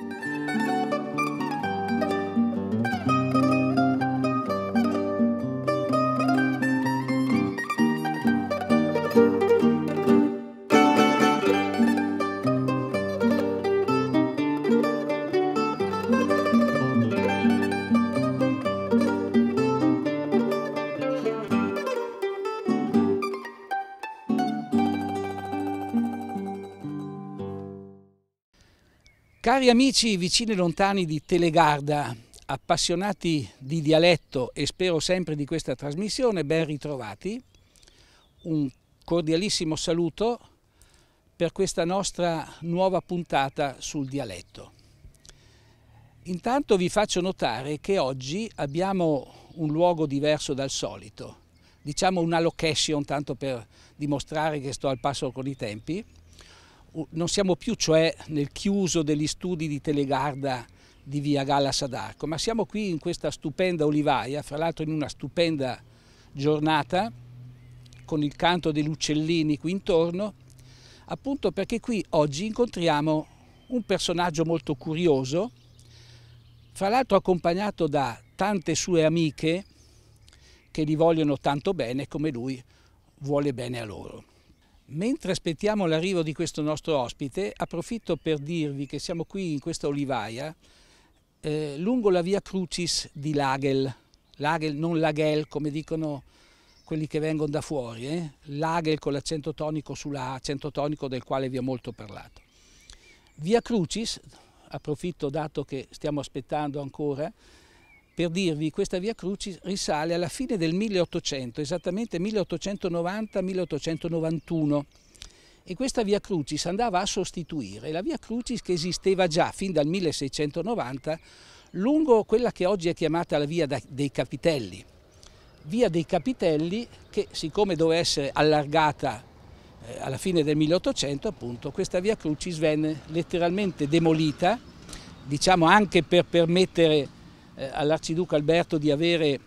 Thank you. Cari amici vicini e lontani di Telegarda, appassionati di dialetto e spero sempre di questa trasmissione, ben ritrovati. Un cordialissimo saluto per questa nostra nuova puntata sul dialetto. Intanto vi faccio notare che oggi abbiamo un luogo diverso dal solito, diciamo una location tanto per dimostrare che sto al passo con i tempi, non siamo più cioè nel chiuso degli studi di Telegarda di via Galla Sadarco, ma siamo qui in questa stupenda olivaia, fra l'altro in una stupenda giornata con il canto degli uccellini qui intorno, appunto perché qui oggi incontriamo un personaggio molto curioso, fra l'altro accompagnato da tante sue amiche che gli vogliono tanto bene come lui vuole bene a loro. Mentre aspettiamo l'arrivo di questo nostro ospite, approfitto per dirvi che siamo qui in questa olivaia eh, lungo la via Crucis di Lagel, Lagel non Lagel come dicono quelli che vengono da fuori, eh? Lagel con l'accento tonico sulla A, accento tonico del quale vi ho molto parlato. Via Crucis, approfitto dato che stiamo aspettando ancora, per dirvi, questa via Crucis risale alla fine del 1800, esattamente 1890-1891 e questa Via Crucis andava a sostituire la Via Crucis che esisteva già fin dal 1690 lungo quella che oggi è chiamata la Via dei Capitelli. Via dei Capitelli che siccome doveva essere allargata eh, alla fine del 1800 appunto questa Via Crucis venne letteralmente demolita diciamo anche per permettere eh, all'arciduca Alberto di avere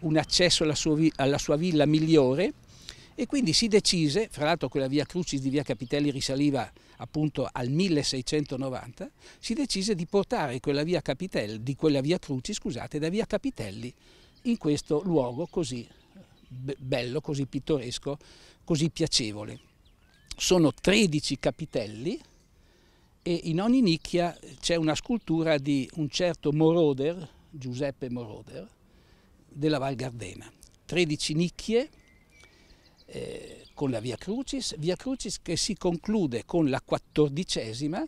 un accesso alla sua, alla sua villa migliore e quindi si decise, fra l'altro quella via Crucis di via Capitelli risaliva appunto al 1690, si decise di portare quella via, Capitelli, di quella via Cruci scusate, da via Capitelli in questo luogo così bello, così pittoresco, così piacevole. Sono 13 capitelli e in ogni nicchia c'è una scultura di un certo Moroder, Giuseppe Moroder della Val Gardena. 13 nicchie eh, con la Via Crucis, Via Crucis che si conclude con la quattordicesima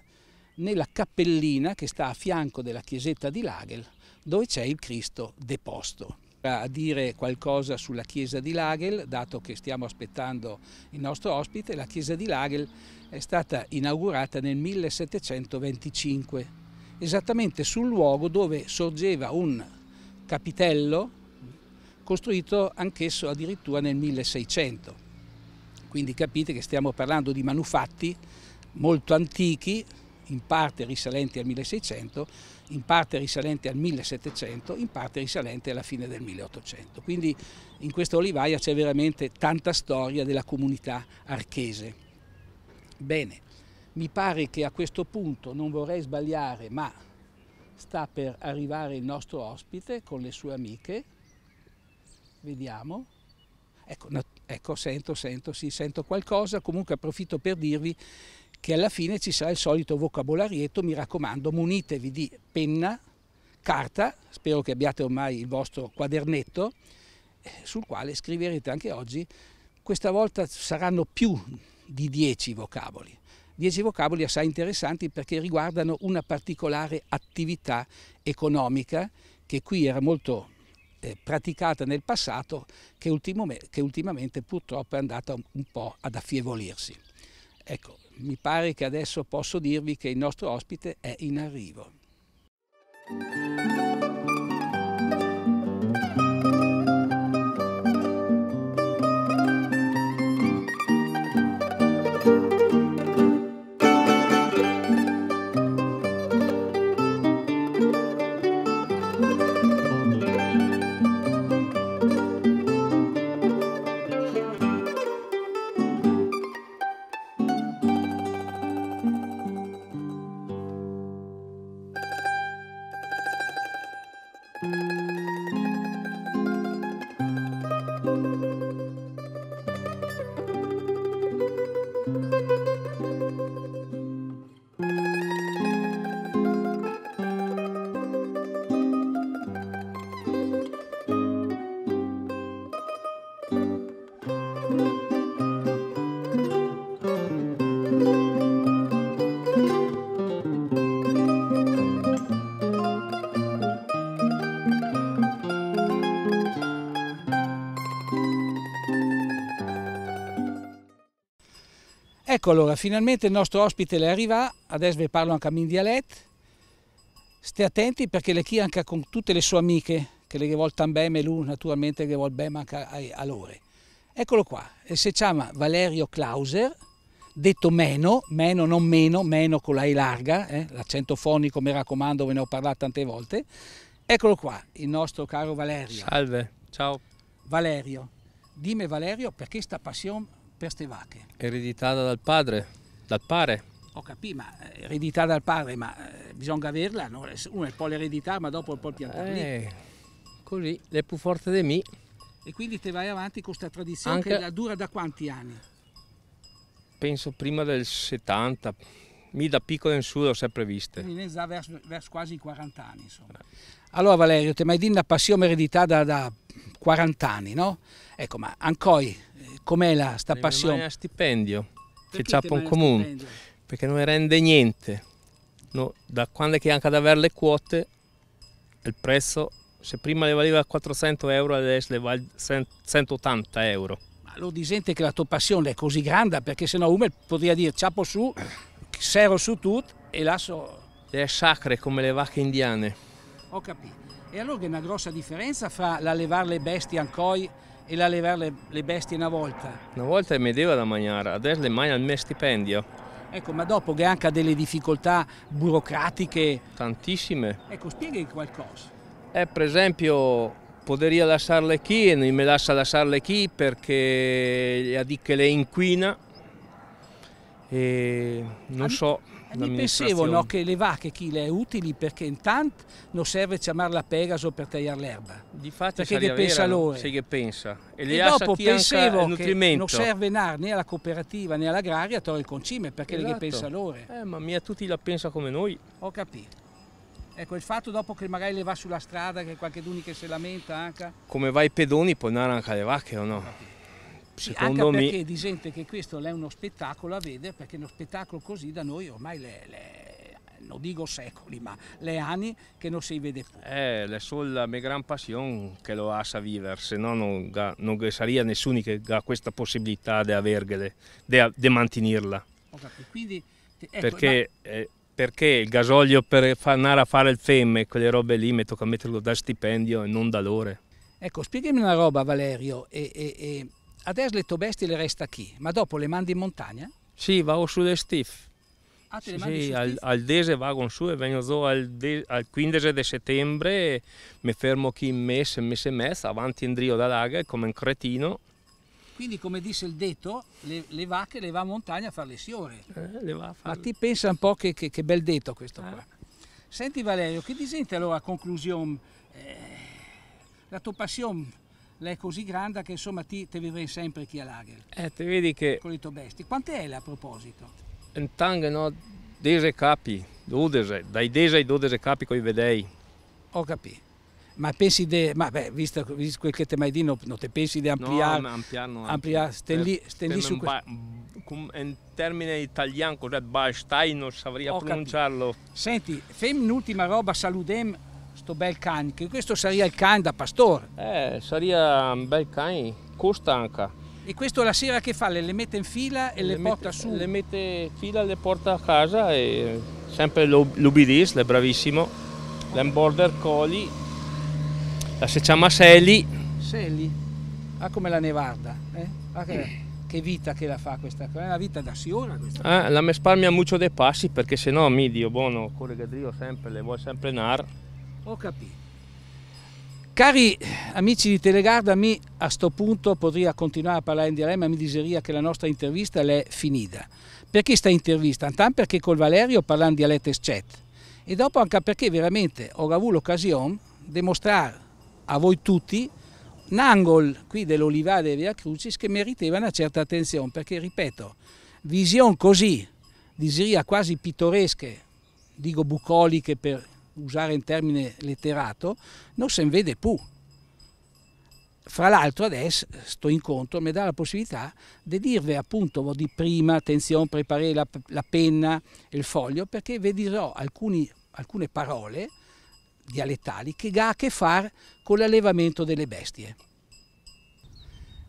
nella cappellina che sta a fianco della chiesetta di Lagel dove c'è il Cristo deposto. A dire qualcosa sulla chiesa di Lagel, dato che stiamo aspettando il nostro ospite, la chiesa di Lagel è stata inaugurata nel 1725 esattamente sul luogo dove sorgeva un capitello costruito anch'esso addirittura nel 1600. Quindi capite che stiamo parlando di manufatti molto antichi, in parte risalenti al 1600, in parte risalenti al 1700, in parte risalenti alla fine del 1800. Quindi in questa Olivaia c'è veramente tanta storia della comunità archese. Bene, mi pare che a questo punto, non vorrei sbagliare, ma sta per arrivare il nostro ospite con le sue amiche. Vediamo. Ecco, ecco sento, sento, sì, sento qualcosa. Comunque approfitto per dirvi che alla fine ci sarà il solito vocabolarietto. Mi raccomando, munitevi di penna, carta, spero che abbiate ormai il vostro quadernetto, eh, sul quale scriverete anche oggi. Questa volta saranno più di 10 vocaboli. Dieci vocaboli assai interessanti perché riguardano una particolare attività economica che qui era molto eh, praticata nel passato che, che ultimamente purtroppo è andata un po' ad affievolirsi. Ecco, mi pare che adesso posso dirvi che il nostro ospite è in arrivo. Ecco allora, finalmente il nostro ospite è arrivato, adesso vi parlo anche a min dialetto. Stai attenti perché le chi anche con tutte le sue amiche, che le vuol tan bene, lui naturalmente le vuol bene anche a, loro. Eccolo qua, e si chiama Valerio Clauser, detto meno, meno non meno, meno con la I larga, eh? l'accento fonico mi raccomando, ve ne ho parlato tante volte. Eccolo qua, il nostro caro Valerio. Salve, ciao. Valerio, dimmi Valerio perché sta passione per ste vacche? Ereditata dal padre, dal padre. Ho capito, ma eh, ereditata dal padre, ma eh, bisogna averla, no? Eh, uno è un po' l'eredità, ma dopo un po' il piantare eh, Così, le più forte di me. E quindi te vai avanti con questa tradizione Anche... che la dura da quanti anni? Penso prima del 70, mi da piccolo in su l'ho sempre viste. Quindi già verso, verso quasi i 40 anni, insomma. Allora Valerio, ti mai dì una passione ereditata da 40 anni, no? Ecco, ma ancora com'è la sta passione? È stipendio, che c'è un comune, perché non rende niente. No, da quando è che anche ad avere le quote, il prezzo, se prima le valeva 400 euro, adesso le vale 180 euro. Ma lo disente che la tua passione è così grande, perché sennò uno potrebbe dire ciapo su, sero su tutto e lascio È sacre come le vacche indiane. Ho capito. E allora c'è una grossa differenza fra l'allevare le bestie ancora e la levare le, le bestie una volta. Una volta le metteva da mangiare, adesso le mangia al mio stipendio. Ecco, ma dopo che anche ha delle difficoltà burocratiche. Tantissime. Ecco, spieghi qualcosa. Eh, per esempio, poteria lasciarle qui e non mi lascia lasciarle qui perché gli ha detto che le inquina e non so mi pensavano che le vacche chi le è utili perché intanto non serve chiamarla Pegaso per tagliare l'erba di perché che pensa loro che pensa e, e dopo pensavo che non serve nar, né alla cooperativa né all'agraria a il concime perché esatto. che pensa loro eh, ma mia tutti la pensa come noi ho capito Ecco, il fatto dopo che magari le va sulla strada, che qualche che si lamenta anche... Come va i pedoni, può andare anche alle vacche o no? secondo anche perché me... di gente che questo è uno spettacolo a vedere, perché uno spettacolo così da noi ormai le, le, non dico secoli, ma le anni che non si vede più. È eh, la sola mia gran passione che lo ha a vivere, se no non, non sarebbe nessuno che ha questa possibilità di avergele, di mantenerla. Quindi, ecco, perché, ma... eh, perché, il gasolio per andare a fare il femme, quelle robe lì, mi tocca metterlo da stipendio e non da lore. Ecco, spiegami una roba Valerio, e, e, e adesso le tue bestie le resta qui, ma dopo le mandi in montagna? Sì, vado sulle stiff. Ah, sì, sì al, al, Dese vado su e vengo su al, al 15 di settembre, mi fermo qui un mese, un mese e mezzo, avanti in drio da laga come un cretino. Quindi come disse il detto, le, le vacche le va a montagna a fare le siore. Eh, le va a far... Ma ti pensa un po' che, che, che bel detto questo ah. qua. Senti Valerio, che disente allora a conclusione? Eh, la tua passione lei è così grande che insomma ti, te vivrei sempre chi a Lager. Eh, ti vedi che... Con i tobesti. Quante è a proposito? In tang no, 10 capi, 12, dai 10 ai 12 capi con i vedei. Ho capito. Ma pensi di, ma beh, visto, visto quel che ti mai detto, non te pensi di ampliare? No, ampliare, no, ampliare, stendi, su questo. In termine italiano, cos'è Balstein, non saprei pronunciarlo. Capito. Senti, fammi un'ultima roba, saludem questo bel cane, che questo sarebbe il cane da pastore. Eh, sarebbe un bel cane, costa anche. E questo la sera che fa? Le, le mette in fila e le, le porta su? Le mette in fila, le porta a casa e sempre l'ubidis, è bravissimo. L'è un border collie, la si chiama Selly. Selly? Ah, come la nevarda, eh? Ah, che... che vita che la fa questa è una vita da siona questa eh, la mi spalmia mucho dei passi perché sennò no mi dio buono corre gadrio sempre le vuoi sempre nar ho capito. Cari amici di Telegarda, mi a sto punto potrei continuare a parlare in diretta, ma mi diceria che la nostra intervista è finita. Perché sta intervista? Intanto perché col Valerio parlando di dialetto chat e dopo anche perché veramente ho avuto l'occasione di mostrare a voi tutti un angolo qui dell'Olivade e Via Crucis che meriteva una certa attenzione, perché ripeto, visioni così, diseria quasi pittoresche, dico bucoliche per usare un termine letterato, non se ne vede più. Fra l'altro adesso questo incontro mi dà la possibilità di dirvi appunto di prima, attenzione, preparare la, la penna e il foglio, perché vi dirò alcuni, alcune parole dialettali che ha a che fare con l'allevamento delle bestie.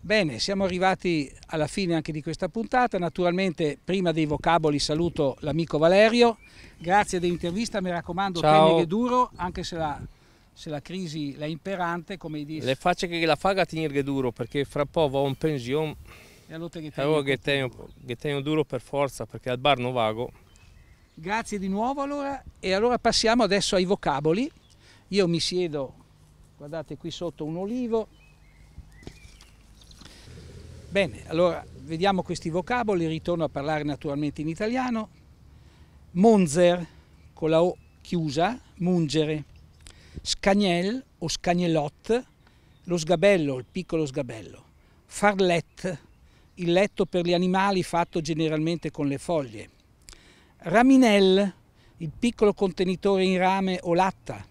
Bene, siamo arrivati alla fine anche di questa puntata. Naturalmente, prima dei vocaboli, saluto l'amico Valerio. Grazie dell'intervista, mi raccomando, tenere duro, anche se la, se la crisi è imperante, come dice. Le facce che la faga tenere che duro, perché fra poco va in pensione. E allora che eh, oh, tengo, che, tengo, che tengo duro per forza, perché al bar non vago. Grazie di nuovo allora. E allora passiamo adesso ai vocaboli. Io mi siedo, guardate qui sotto un olivo, Bene, allora vediamo questi vocaboli, ritorno a parlare naturalmente in italiano. Monzer, con la O chiusa, mungere. Scagnel o scagnelot, lo sgabello, il piccolo sgabello. Farlet, il letto per gli animali fatto generalmente con le foglie. Raminel, il piccolo contenitore in rame o latta.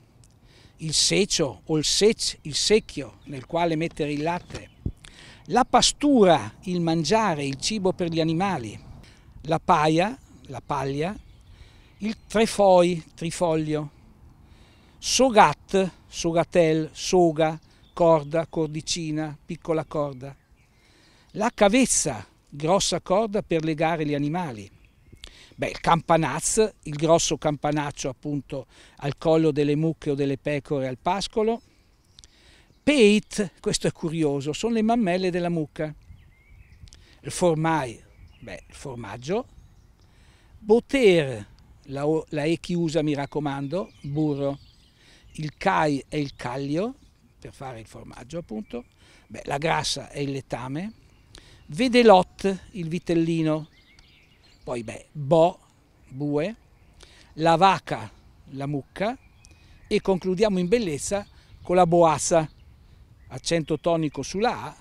Il secio o il, sec, il secchio nel quale mettere il latte la pastura, il mangiare, il cibo per gli animali, la paia, la paglia, il trefoi, trifoglio, sogat, sogatel, soga, corda, cordicina, piccola corda, la cavezza, grossa corda per legare gli animali, Beh, il campanaz, il grosso campanaccio appunto al collo delle mucche o delle pecore al pascolo, Peit, questo è curioso, sono le mammelle della mucca. Il formai, beh, il formaggio. Boter, la, la E chiusa mi raccomando, burro. Il cai è il caglio, per fare il formaggio appunto. Beh, la grassa è il letame. Vedelot, il vitellino. Poi, beh, bo, bue. La vaca, la mucca. E concludiamo in bellezza con la boassa accento tonico sulla A,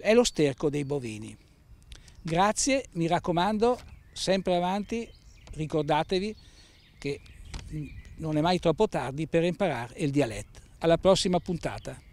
è lo sterco dei bovini. Grazie, mi raccomando, sempre avanti, ricordatevi che mm, non è mai troppo tardi per imparare il dialetto. Alla prossima puntata.